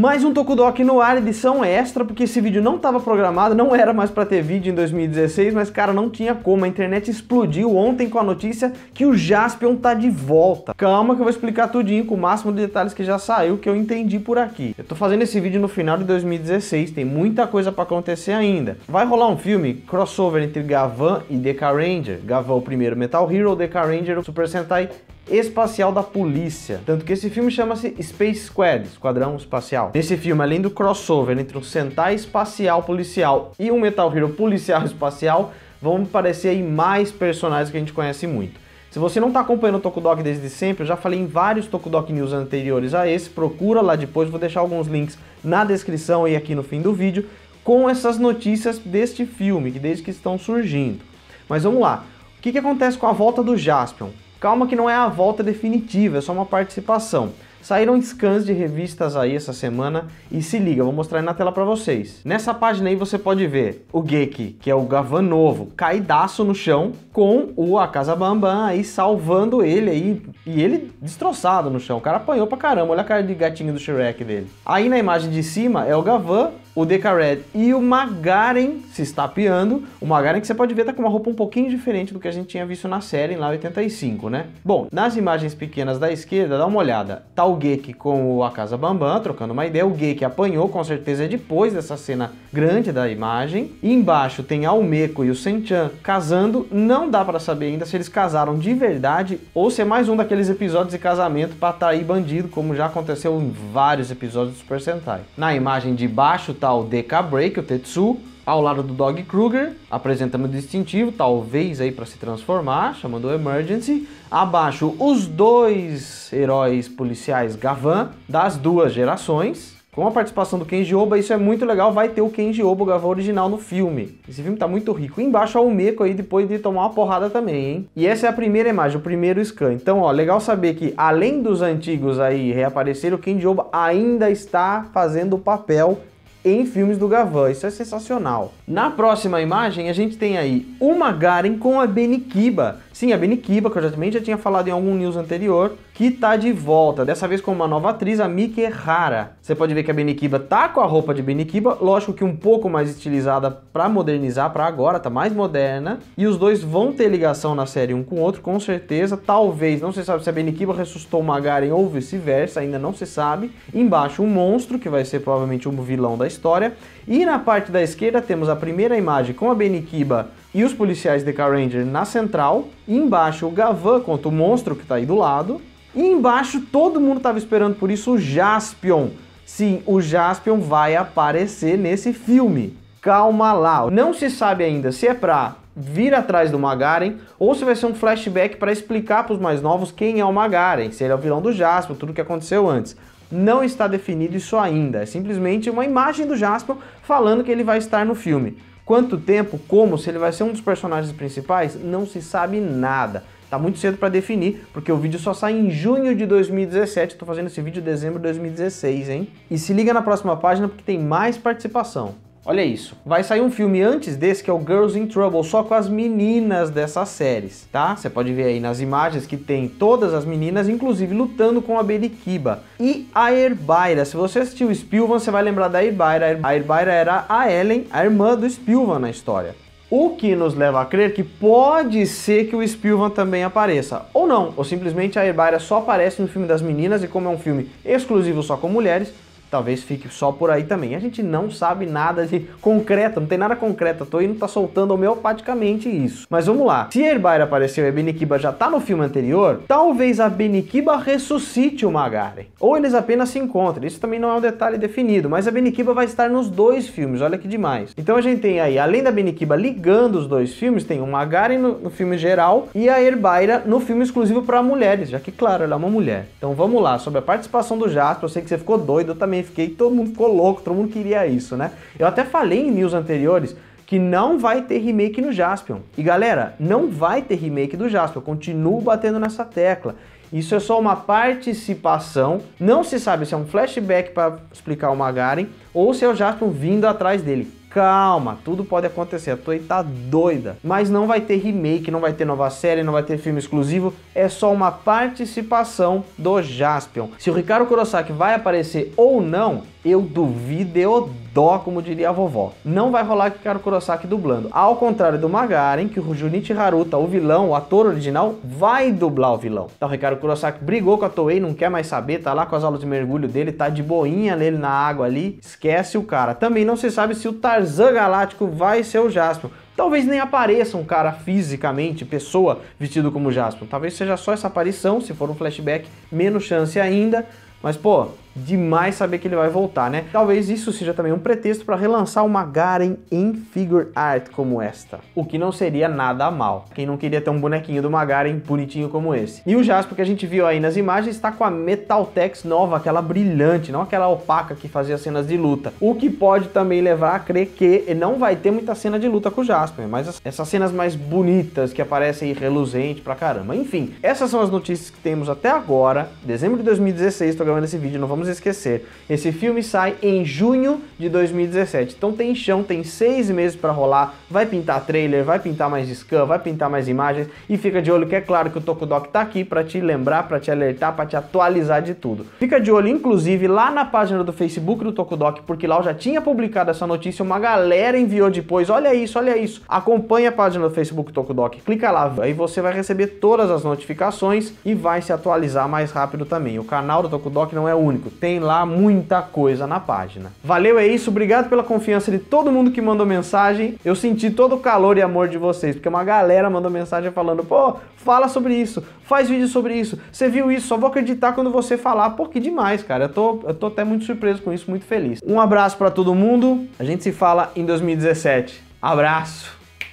Mais um Tokudok no ar, edição extra, porque esse vídeo não estava programado, não era mais para ter vídeo em 2016, mas cara, não tinha como, a internet explodiu ontem com a notícia que o Jaspion tá de volta. Calma que eu vou explicar tudinho com o máximo de detalhes que já saiu, que eu entendi por aqui. Eu tô fazendo esse vídeo no final de 2016, tem muita coisa para acontecer ainda. Vai rolar um filme crossover entre Gavan e Deca Ranger. Gavan o primeiro Metal Hero, Deca Ranger o Super Sentai espacial da polícia. Tanto que esse filme chama-se Space Squad, Esquadrão Espacial. Nesse filme, além do crossover entre um Sentai espacial policial e um Metal Hero policial espacial, vão aparecer aí mais personagens que a gente conhece muito. Se você não está acompanhando o Tokudok desde sempre, eu já falei em vários Tokudok News anteriores a esse, procura lá depois, vou deixar alguns links na descrição e aqui no fim do vídeo, com essas notícias deste filme, que desde que estão surgindo. Mas vamos lá, o que, que acontece com a volta do Jaspion? Calma que não é a volta definitiva, é só uma participação. Saíram scans de revistas aí essa semana e se liga, vou mostrar aí na tela para vocês. Nessa página aí você pode ver o Geki, que é o Gavan novo, caidaço no chão com o Akasa Bambam aí salvando ele aí e ele destroçado no chão. O cara apanhou pra caramba, olha a cara de gatinho do Shrek dele. Aí na imagem de cima é o Gavan o Red e o Magaren se estapeando. O Magaren que você pode ver tá com uma roupa um pouquinho diferente do que a gente tinha visto na série lá 85, né? Bom, nas imagens pequenas da esquerda, dá uma olhada. Tá o Geek com o Akasa Bambam, trocando uma ideia. O Geek apanhou, com certeza, depois dessa cena grande da imagem. E embaixo tem Almeco e o Senchan casando. Não dá para saber ainda se eles casaram de verdade ou se é mais um daqueles episódios de casamento pra tá aí bandido, como já aconteceu em vários episódios do Super Sentai. Na imagem de baixo tá o Deca Break, o Tetsu, ao lado do Dog Kruger, apresentando o distintivo, talvez aí para se transformar, chamando Emergency. Abaixo, os dois heróis policiais Gavan, das duas gerações. Com a participação do Kenji Oba, isso é muito legal, vai ter o Kenji Oba, o Gavan original no filme. Esse filme tá muito rico. embaixo, o Meco aí, depois de tomar uma porrada também, hein? E essa é a primeira imagem, o primeiro scan. Então, ó, legal saber que, além dos antigos aí reaparecer, o Kenji Oba ainda está fazendo o papel em filmes do Gavan. Isso é sensacional. Na próxima imagem, a gente tem aí uma Garen com a Benikiba Sim, a Beni Kiba, que eu já, também já tinha falado em algum news anterior, que está de volta, dessa vez com uma nova atriz, a Miki Errara. Você pode ver que a Beni Kiba tá com a roupa de Beni Kiba, lógico que um pouco mais estilizada para modernizar para agora, tá mais moderna, e os dois vão ter ligação na série um com o outro, com certeza, talvez, não se sabe se a Beni Kiba ressuscitou Magaren ou vice-versa, ainda não se sabe. Embaixo um monstro, que vai ser provavelmente um vilão da história, e na parte da esquerda temos a primeira imagem com a Beni Kiba e os policiais de Car Ranger na central, e embaixo o Gavan contra o monstro que tá aí do lado, e embaixo todo mundo tava esperando por isso o Jaspion. Sim, o Jaspion vai aparecer nesse filme. Calma lá, não se sabe ainda se é pra vir atrás do Magaren ou se vai ser um flashback para explicar para os mais novos quem é o Magaren, se ele é o vilão do Jaspion, tudo que aconteceu antes. Não está definido isso ainda, é simplesmente uma imagem do Jaspion falando que ele vai estar no filme. Quanto tempo, como, se ele vai ser um dos personagens principais, não se sabe nada. Tá muito cedo para definir, porque o vídeo só sai em junho de 2017. Estou fazendo esse vídeo em dezembro de 2016, hein? E se liga na próxima página porque tem mais participação. Olha isso. Vai sair um filme antes desse que é o Girls in Trouble, só com as meninas dessas séries, tá? Você pode ver aí nas imagens que tem todas as meninas, inclusive lutando com a Berikiba. E a Herbaira, se você assistiu Spilvan, você vai lembrar da Herbaira. A Herbaira era a Ellen, a irmã do Spilvan na história. O que nos leva a crer que pode ser que o Spilvan também apareça, ou não, ou simplesmente a Herbaira só aparece no filme das meninas e como é um filme exclusivo só com mulheres, talvez fique só por aí também. A gente não sabe nada de concreto, não tem nada concreto. A Toei não tá soltando homeopaticamente isso. Mas vamos lá. Se Erbaira apareceu e a Benikiba já tá no filme anterior, talvez a Benikiba ressuscite o Magaren. Ou eles apenas se encontrem. Isso também não é um detalhe definido, mas a Benikiba vai estar nos dois filmes, olha que demais. Então a gente tem aí, além da Benikiba ligando os dois filmes, tem o Magaren no, no filme geral e a Herbaira no filme exclusivo para mulheres, já que, claro, ela é uma mulher. Então vamos lá, sobre a participação do Jasper, eu sei que você ficou doido também também fiquei, todo mundo ficou louco, todo mundo queria isso, né? Eu até falei em news anteriores que não vai ter remake no Jaspion. E galera, não vai ter remake do Jaspion, eu continuo batendo nessa tecla. Isso é só uma participação, não se sabe se é um flashback para explicar o Magaren ou se é o Jaspion vindo atrás dele. Calma, tudo pode acontecer. A Toei tá doida. Mas não vai ter remake, não vai ter nova série, não vai ter filme exclusivo. É só uma participação do Jaspion. Se o Ricardo Kurosaki vai aparecer ou não, eu duvido e odeio dó, como diria a vovó. Não vai rolar Kikaru Kurosaki dublando. Ao contrário do Magaren, que o Junichi Haruta, o vilão, o ator original, vai dublar o vilão. Então o Ricardo Kurosaki brigou com a Toei, não quer mais saber, tá lá com as aulas de mergulho dele, tá de boinha nele na água ali, esquece o cara. Também não se sabe se o Tarzan Galáctico vai ser o Jasper. Talvez nem apareça um cara fisicamente, pessoa, vestido como Jasper. Talvez seja só essa aparição, se for um flashback, menos chance ainda. Mas, pô, demais saber que ele vai voltar, né? Talvez isso seja também um pretexto para relançar uma Garen em figure art como esta, o que não seria nada mal. Quem não queria ter um bonequinho do Magaren bonitinho como esse? E o Jasper que a gente viu aí nas imagens está com a Metaltex nova, aquela brilhante, não aquela opaca que fazia cenas de luta, o que pode também levar a crer que não vai ter muita cena de luta com o Jasper, mas essas cenas mais bonitas que aparecem aí reluzente pra caramba. Enfim, essas são as notícias que temos até agora, dezembro de 2016, tô gravando esse vídeo, não vamos Vamos Esquecer. Esse filme sai em junho de 2017, então tem chão, tem seis meses para rolar, vai pintar trailer, vai pintar mais scan, vai pintar mais imagens, e fica de olho que é claro que o Tokudoc tá aqui para te lembrar, para te alertar, para te atualizar de tudo. Fica de olho, inclusive, lá na página do Facebook do Tokudoc, porque lá eu já tinha publicado essa notícia, uma galera enviou depois, olha isso, olha isso. Acompanha a página do Facebook Tokudoc, clica lá, aí você vai receber todas as notificações e vai se atualizar mais rápido também. O canal do Tokudoc não é único, tem lá muita coisa na página. Valeu, é isso. Obrigado pela confiança de todo mundo que mandou mensagem. Eu senti todo o calor e amor de vocês, porque uma galera mandou mensagem falando: pô, fala sobre isso, faz vídeo sobre isso, você viu isso, só vou acreditar quando você falar. Pô, que demais, cara. Eu tô, eu tô até muito surpreso com isso, muito feliz. Um abraço para todo mundo. A gente se fala em 2017. Abraço!